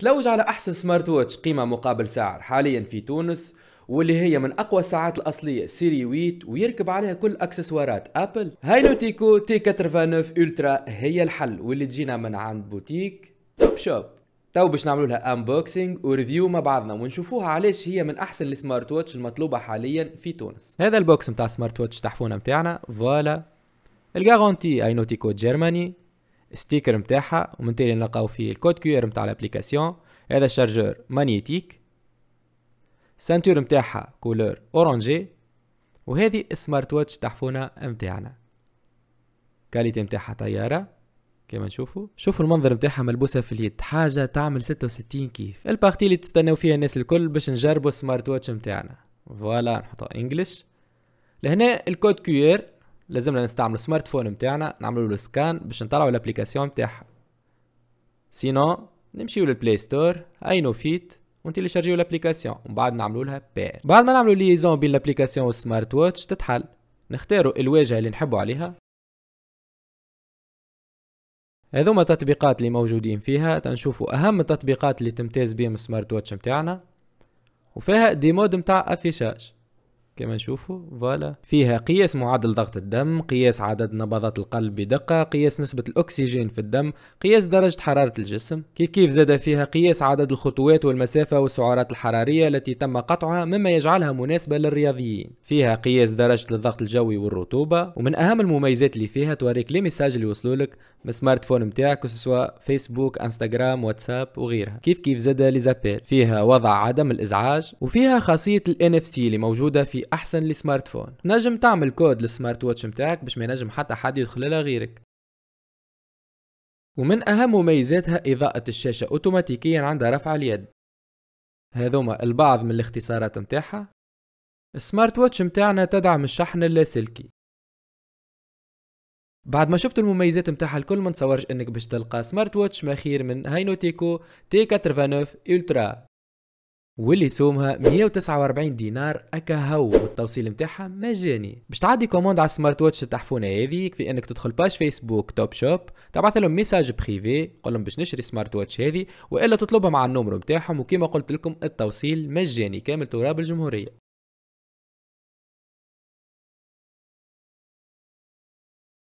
تلوج على أحسن سمارت واتش قيمة مقابل سعر حاليا في تونس واللي هي من اقوى الساعات الاصليه سيري 8 ويركب عليها كل اكسسوارات ابل هاي نوتيكو تي 89 الترا هي الحل واللي تجينا من عند بوتيك توب شوب تو باش نعملوا لها انبوكسينج وريفيو مع بعضنا ونشوفوها علاش هي من احسن السمارت واتش المطلوبه حاليا في تونس هذا البوكس نتاع سمارت واتش تحفونه نتاعنا فوالا الغارونتي اي نوتيكو جيرماني ستيكر متاعها ومن تالي نلقاو فيه الكود كيو ار متاع الابليكاسيون هذا الشارجور مانيتيك سانتور متاعها كولور اورانجي وهذه السمارت واتش تحفونا متاعنا كاليتي متاعها طيارة كما نشوفوا شوفوا المنظر متاعها ملبوسة في اليد حاجة تعمل 66 كيف البارتي اللي تستناو فيها الناس الكل باش نجربوا السمارت واتش متاعنا فوالا نحطها انجلش لهنا الكود كيو ار لازمنا نستعمل السمارت فون نتاعنا نعملوا له سكان باش نطلعوا الابليكاسيون نتاعها سينو نمشيو للبلاي ستور اينو فيت ونتيليشارجيو الابليكاسيون ومن بعد نعملوا لها بير بعد ما نعملوا ليزون بين الابليكاسيون والسمارت واتش تتحل نختاروا الواجهه اللي نحبوا عليها هذوما التطبيقات اللي موجودين فيها تنشوفوا اهم التطبيقات اللي تمتاز بهم السمارت واتش متاعنا وفيها دي مود متاع افيشاج كما نشوفوا فوالا فيها قياس معدل ضغط الدم قياس عدد نبضات القلب بدقة قياس نسبة الأكسجين في الدم قياس درجة حرارة الجسم كيف كيف زاد فيها قياس عدد الخطوات والمسافة والسعرات الحرارية التي تم قطعها مما يجعلها مناسبة للرياضيين فيها قياس درجة الضغط الجوي والرطوبة ومن أهم المميزات اللي فيها توريك لي ميساج اللي يوصلولك من السمارت فون نتاعك سواء فيسبوك انستغرام واتساب وغيرها كيف كيف زاد لي فيها وضع عدم الازعاج وفيها خاصية ال NFC اللي موجودة في احسن لسمارت فون نجم تعمل كود للسمارت واتش متاعك باش ما ينجم حتى حد يدخل لها غيرك ومن اهم مميزاتها اضاءة الشاشة اوتوماتيكيا عندها رفع اليد هذوما البعض من الاختصارات متاعها السمارت واتش متاعنا تدعم الشحن اللاسلكي بعد ما شفت المميزات متاعها الكل ما نتصورش انك باش تلقى سمارت واتش ما خير من هاينوتيكو تي 89 الترا واللي سومها 149 دينار اكهو والتوصيل نتاعها مجاني باش تعدي كوموند على السمارت واتش التحفونه هذه في انك تدخل باج فيسبوك توب شوب تبعث لهم ميساج بريفي قول لهم باش نشري سمارت واتش هذه والا تطلبها مع النومرو نتاعهم وكما قلت لكم التوصيل مجاني كامل تراب الجمهوريه